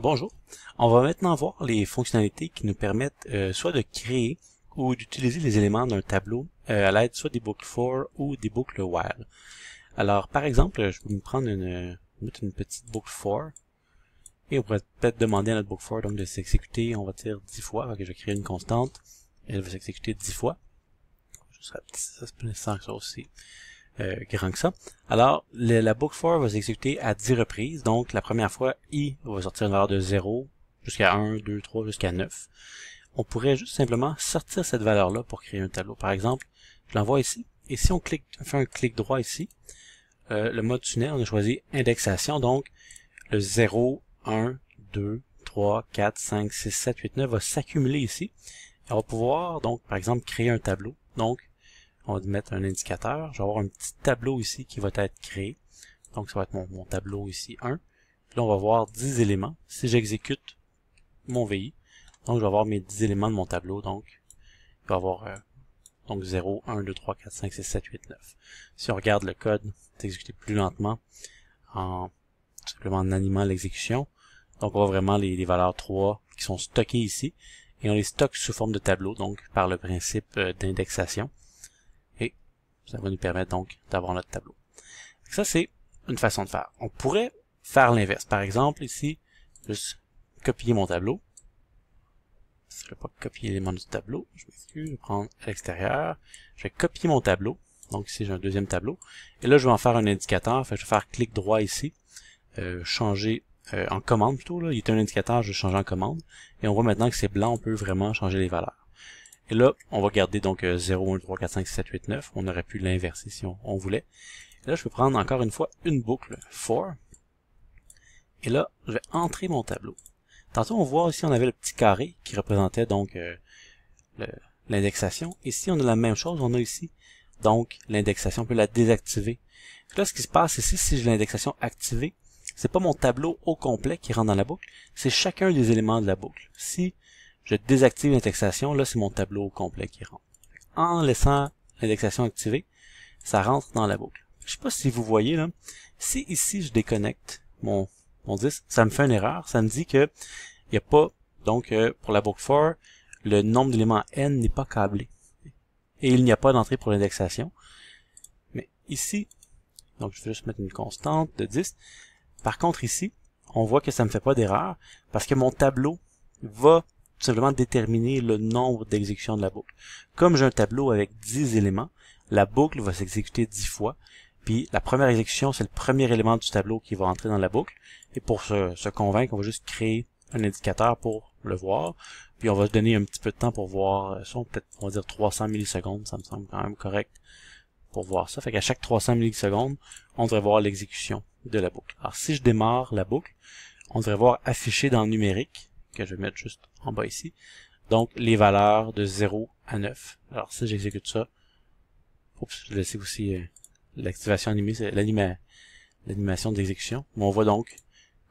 Bonjour, on va maintenant voir les fonctionnalités qui nous permettent euh, soit de créer ou d'utiliser les éléments d'un tableau euh, à l'aide soit des boucles for ou des boucles while. Alors par exemple, je vais me prendre une, mettre une petite boucle for et on pourrait peut-être demander à notre boucle for donc de s'exécuter, on va dire dix fois, que je vais créer une constante, elle va s'exécuter dix fois. Je serais ça se ça aussi. Euh, grand que ça. Alors, la book for va s'exécuter à 10 reprises. Donc, la première fois, i va sortir une valeur de 0 jusqu'à 1, 2, 3, jusqu'à 9. On pourrait juste simplement sortir cette valeur-là pour créer un tableau. Par exemple, je l'envoie ici. Et si on clique, fait un clic droit ici, euh, le mode tunnel, on a choisi indexation. Donc, le 0, 1, 2, 3, 4, 5, 6, 7, 8, 9 va s'accumuler ici. On va pouvoir, donc, par exemple, créer un tableau. Donc, on va mettre un indicateur. Je vais avoir un petit tableau ici qui va être créé. Donc, ça va être mon, tableau ici 1. Puis là, on va voir 10 éléments. Si j'exécute mon VI, donc je vais avoir mes 10 éléments de mon tableau. Donc, il va avoir euh, donc 0, 1, 2, 3, 4, 5, 6, 7, 8, 9. Si on regarde le code, c'est exécuté plus lentement en simplement en animant l'exécution. Donc on voit vraiment les, les, valeurs 3 qui sont stockées ici et on les stocke sous forme de tableau, donc par le principe euh, d'indexation. Ça va nous permettre donc d'avoir notre tableau. Ça, c'est une façon de faire. On pourrait faire l'inverse. Par exemple, ici, juste copier mon tableau. Je ne vais pas copier l'élément du tableau. Je vais prendre à l'extérieur. Je vais copier mon tableau. Donc ici, j'ai un deuxième tableau. Et là, je vais en faire un indicateur. Enfin, je vais faire clic droit ici. Euh, changer euh, en commande plutôt. Là. Il y un indicateur, je vais changer en commande. Et on voit maintenant que c'est blanc, on peut vraiment changer les valeurs. Et là, on va garder donc 0, 1, 3, 4, 5, 6, 7, 8, 9. On aurait pu l'inverser si on, voulait. Et là, je peux prendre encore une fois une boucle for. Et là, je vais entrer mon tableau. Tantôt, on voit ici, on avait le petit carré qui représentait donc euh, l'indexation. Ici, on a la même chose. On a ici donc l'indexation. On peut la désactiver. Là, ce qui se passe ici, si j'ai l'indexation activée, c'est pas mon tableau au complet qui rentre dans la boucle, c'est chacun des éléments de la boucle. Si je désactive l'indexation, là c'est mon tableau complet qui rentre. En laissant l'indexation activée, ça rentre dans la boucle. Je sais pas si vous voyez là, si ici je déconnecte mon, mon disque, ça me fait une erreur, ça me dit que il n'y a pas, donc euh, pour la boucle for, le nombre d'éléments n n'est pas câblé. Et il n'y a pas d'entrée pour l'indexation. Mais ici, donc je vais juste mettre une constante de 10. Par contre ici, on voit que ça ne me fait pas d'erreur parce que mon tableau va tout simplement déterminer le nombre d'exécutions de la boucle. Comme j'ai un tableau avec 10 éléments, la boucle va s'exécuter 10 fois, puis la première exécution, c'est le premier élément du tableau qui va entrer dans la boucle, et pour se, convaincre, on va juste créer un indicateur pour le voir, puis on va se donner un petit peu de temps pour voir, ça euh, peut-être, on va dire 300 millisecondes, ça me semble quand même correct pour voir ça. Fait qu'à chaque 300 millisecondes, on devrait voir l'exécution de la boucle. Alors si je démarre la boucle, on devrait voir affiché dans le numérique que je vais mettre juste en bas ici. Donc, les valeurs de 0 à 9. Alors, si j'exécute ça, oups, je vais laisser aussi euh, l'activation animée, l'animation d'exécution. Mais on voit donc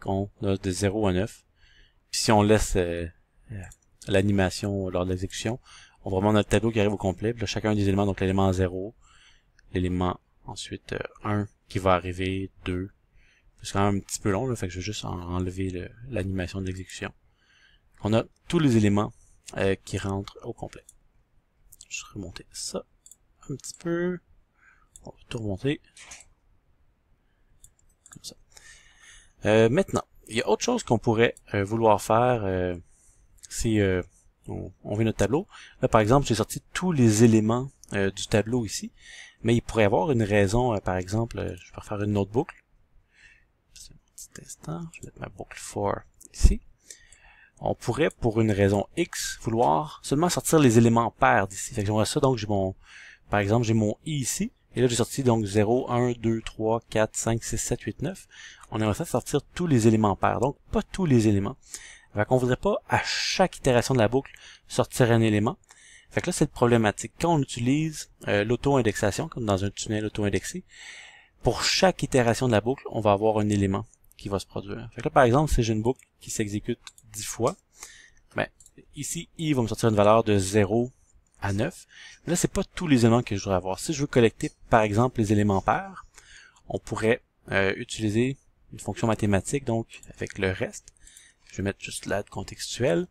qu'on a de 0 à 9. si on laisse euh, euh, l'animation lors de l'exécution, on voit vraiment notre tableau qui arrive au complet. chacun des éléments, donc l'élément 0, l'élément ensuite 1 qui va arriver, 2. C'est quand même un petit peu long, là, fait je vais juste enlever l'animation d'exécution on a tous les éléments euh, qui rentrent au complet. Je vais remonter ça un petit peu. On va tout remonter. Comme ça. Euh, maintenant, il y a autre chose qu'on pourrait euh, vouloir faire si on, veut notre tableau. Là, par exemple, j'ai sorti tous les éléments du tableau ici, mais il pourrait y avoir une raison, par exemple, je vais faire une autre boucle. Un petit instant, je vais mettre ma boucle for ici on pourrait, pour une raison X, vouloir seulement sortir les éléments pairs d'ici. Fait que ça, donc j'ai mon, par exemple, j'ai mon i ici, et là j'ai sorti donc 0, 1, 2, 3, 4, 5, 6, 7, 8, 9. On aimerait ça sortir tous les éléments pairs, donc pas tous les éléments. Fait qu'on voudrait pas, à chaque itération de la boucle, sortir un élément. Fait que là, c'est problématique. Quand on utilise euh, l'auto-indexation, comme dans un tunnel auto-indexé, pour chaque itération de la boucle, on va avoir un élément qui va se produire. Fait que là, par exemple, si j'ai une boucle qui s'exécute 10 fois, mais ici, i va me sortir une valeur de 0 à 9. Mais là, c'est pas tous les éléments que je voudrais avoir. Si je veux collecter, par exemple, les éléments pairs, on pourrait euh, utiliser une fonction mathématique, donc avec le reste. Je vais mettre juste l'aide contextuelle.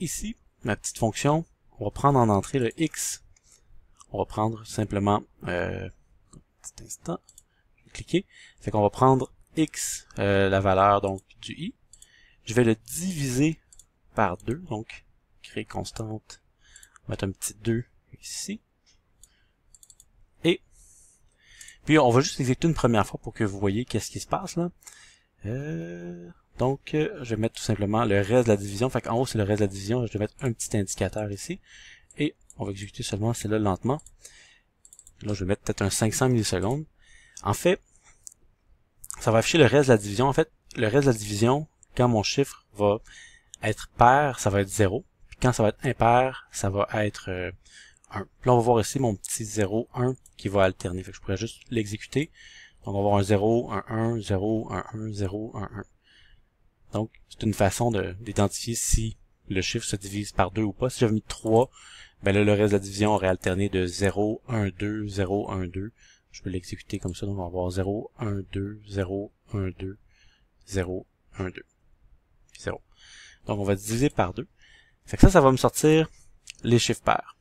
Ici, ma petite fonction, on va prendre en entrée le x. On va prendre simplement, euh, un petit instant, je vais cliquer. Fait qu'on va prendre x, euh, la valeur donc du i. Je vais le diviser par 2, donc créer constante, mettre un petit 2 ici. Et puis on va juste exécuter une première fois pour que vous voyez qu'est-ce qui se passe là. Euh, donc euh, je vais mettre tout simplement le reste de la division. Fait en haut c'est le reste de la division. Je vais mettre un petit indicateur ici. Et on va exécuter seulement celle-là lentement. Là je vais mettre peut-être un 500 millisecondes. En fait, ça va afficher le reste de la division. En fait, le reste de la division, quand mon chiffre va être pair, ça va être 0. Puis quand ça va être impair, ça va être 1. Euh, là, on va voir ici mon petit 0, 1 qui va alterner. Fait que je pourrais juste l'exécuter. Donc, on va avoir un 0, 1, 1, 0, 1, 1, 0, 1, 1. Donc, c'est une façon d'identifier si le chiffre se divise par 2 ou pas. Si j'avais mis 3, ben là, le reste de la division aurait alterné de 0, 1, 2, 0, 1, 2. Je peux l'exécuter comme ça. Donc, on va avoir 0, 1, 2, 0, 1, 2, 0, 1, 2. 0. Donc on va diviser par 2. Fait que ça, ça va me sortir les chiffres pairs.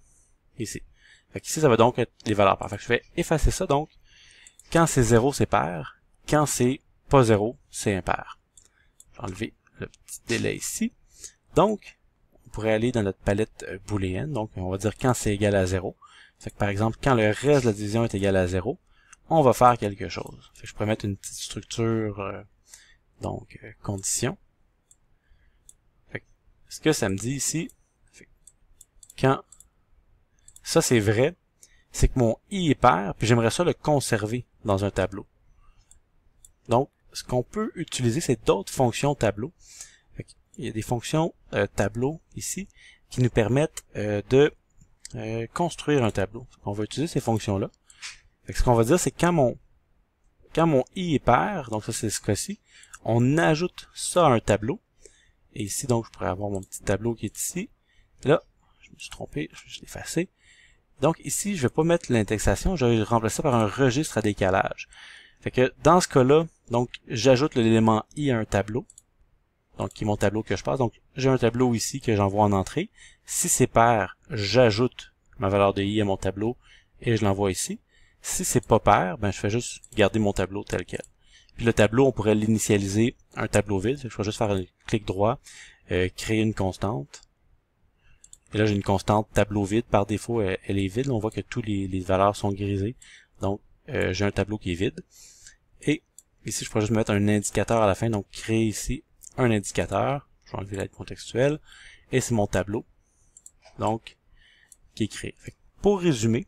Ici. Fait que ici, ça va donc être les valeurs paires. je vais effacer ça, donc, quand c'est 0, c'est pair. Quand c'est pas 0, c'est impair. Je vais enlever le petit délai ici. Donc, on pourrait aller dans notre palette euh, booléenne. Donc, on va dire quand c'est égal à 0. Fait que par exemple, quand le reste de la division est égal à 0, on va faire quelque chose. je pourrais mettre une petite structure, euh, donc, euh, condition ce que ça me dit ici, quand ça c'est vrai, c'est que mon i est pair, puis j'aimerais ça le conserver dans un tableau. Donc, ce qu'on peut utiliser, c'est d'autres fonctions tableau. Il y a des fonctions euh, tableau ici qui nous permettent euh, de euh, construire un tableau. On va utiliser ces fonctions-là. Ce qu'on va dire, c'est quand mon quand mon i est pair, donc ça c'est ce cas-ci, on ajoute ça à un tableau. Et ici, donc, je pourrais avoir mon petit tableau qui est ici. Là, je me suis trompé, je l'ai effacé. Donc ici, je vais pas mettre l'indexation, je vais remplacer ça par un registre à décalage. Fait que dans ce cas-là, donc j'ajoute l'élément i à un tableau, donc qui est mon tableau que je passe. Donc j'ai un tableau ici que j'envoie en entrée. Si c'est pair, j'ajoute ma valeur de i à mon tableau et je l'envoie ici. Si c'est pas pair, ben je fais juste garder mon tableau tel quel. Puis le tableau, on pourrait l'initialiser un tableau vide. Je vais juste faire un clic droit, euh, créer une constante. Et là, j'ai une constante tableau vide. Par défaut, elle, est vide. on voit que tous les, valeurs sont grisées. Donc, euh, j'ai un tableau qui est vide. Et ici, je pourrais juste mettre un indicateur à la fin. Donc, créer ici un indicateur. Je vais enlever l'aide contextuelle. Et c'est mon tableau. Donc, qui est créé. pour résumer,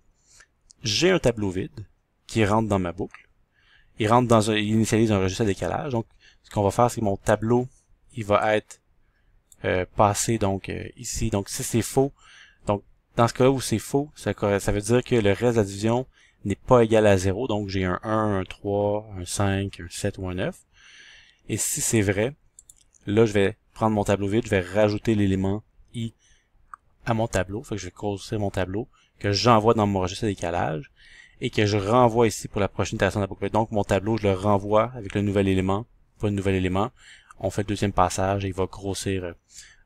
j'ai un tableau vide qui rentre dans ma boucle il rentre dans un, il initialise un registre à décalage. Donc, ce qu'on va faire, c'est que mon tableau, il va être euh, passé donc euh, ici. Donc, si c'est faux, donc dans ce cas où c'est faux, ça, ça veut dire que le reste de la division n'est pas égal à 0. Donc, j'ai un 1, un 3, un 5, un 7 ou un 9. Et si c'est vrai, là, je vais prendre mon tableau vide, je vais rajouter l'élément i à mon tableau. Fait que je vais construire mon tableau que j'envoie dans mon registre à décalage et que je renvoie ici pour la prochaine itération d'Apocalypse. Donc, mon tableau, je le renvoie avec le nouvel élément, pas le nouvel élément. On fait le deuxième passage et il va grossir euh,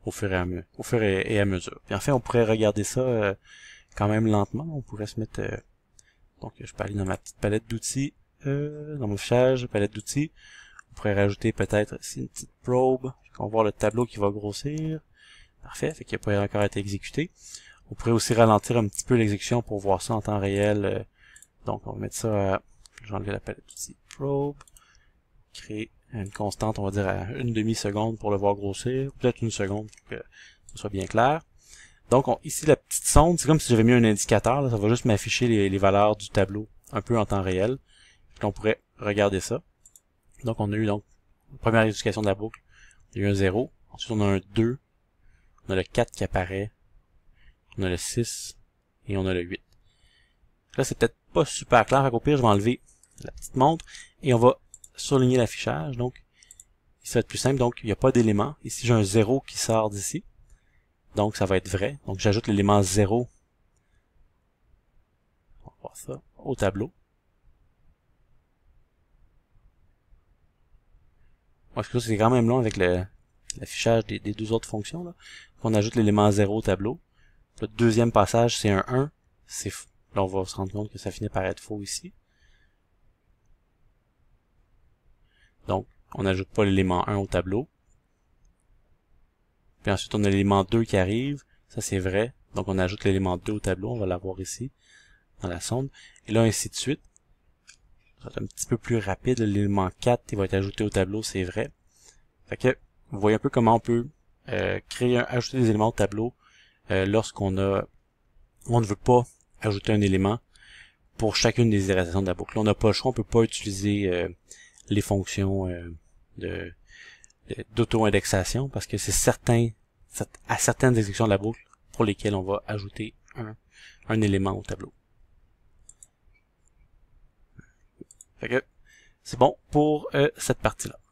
au fur et à, au et mesure. Puis enfin, on pourrait regarder ça euh, quand même lentement. On pourrait se mettre... Euh, donc, je peux aller dans ma petite palette d'outils, dans mon fichage, palette d'outils. On pourrait rajouter peut-être ici une petite probe. On va voir le tableau qui va grossir. Parfait, fait qu'il n'a pas encore été exécuté. On pourrait aussi ralentir un petit peu l'exécution pour voir ça en temps réel donc, on va mettre ça à... J'enlève la palette Probe. Créer une constante, on va dire à une demi-seconde pour le voir grossir. Peut-être une seconde pour que ce soit bien clair. Donc, ici, la petite sonde, c'est comme si j'avais mis un indicateur. ça va juste m'afficher les, valeurs du tableau un peu en temps réel. Puis on pourrait regarder ça. Donc, on a eu donc première éducation de la boucle. Il y a eu un 0. Ensuite, on a un 2. On a le 4 qui apparaît. On a le 6. Et on a le 8. Là, c'est peut-être super clair. à copier je vais enlever la petite montre et on va souligner l'affichage. Donc, ça va être plus simple. Donc, il n'y a pas d'élément. Ici, j'ai un 0 qui sort d'ici. Donc, ça va être vrai. Donc, j'ajoute l'élément 0 au tableau. Parce que c'est quand même long avec l'affichage des, deux autres fonctions. Là. On ajoute l'élément 0 au tableau. Le deuxième passage, c'est un 1. C'est Là, on va se rendre compte que ça finit par être faux ici. Donc, on n'ajoute pas l'élément 1 au tableau. Puis ensuite, on a l'élément 2 qui arrive. Ça, c'est vrai. Donc, on ajoute l'élément 2 au tableau. On va l'avoir ici, dans la sonde. Et là, ainsi de suite. Ça va être un petit peu plus rapide. L'élément 4, il va être ajouté au tableau, c'est vrai. Fait que, vous voyez un peu comment on peut euh, créer ajouter des éléments au tableau euh, lorsqu'on a on ne veut pas ajouter un élément pour chacune des itérations de la boucle. on n'a pas le choix, on ne peut pas utiliser euh, les fonctions euh, de d'auto-indexation parce que c'est certain à certaines exécutions de la boucle pour lesquelles on va ajouter un, élément au tableau. c'est bon pour euh, cette partie-là.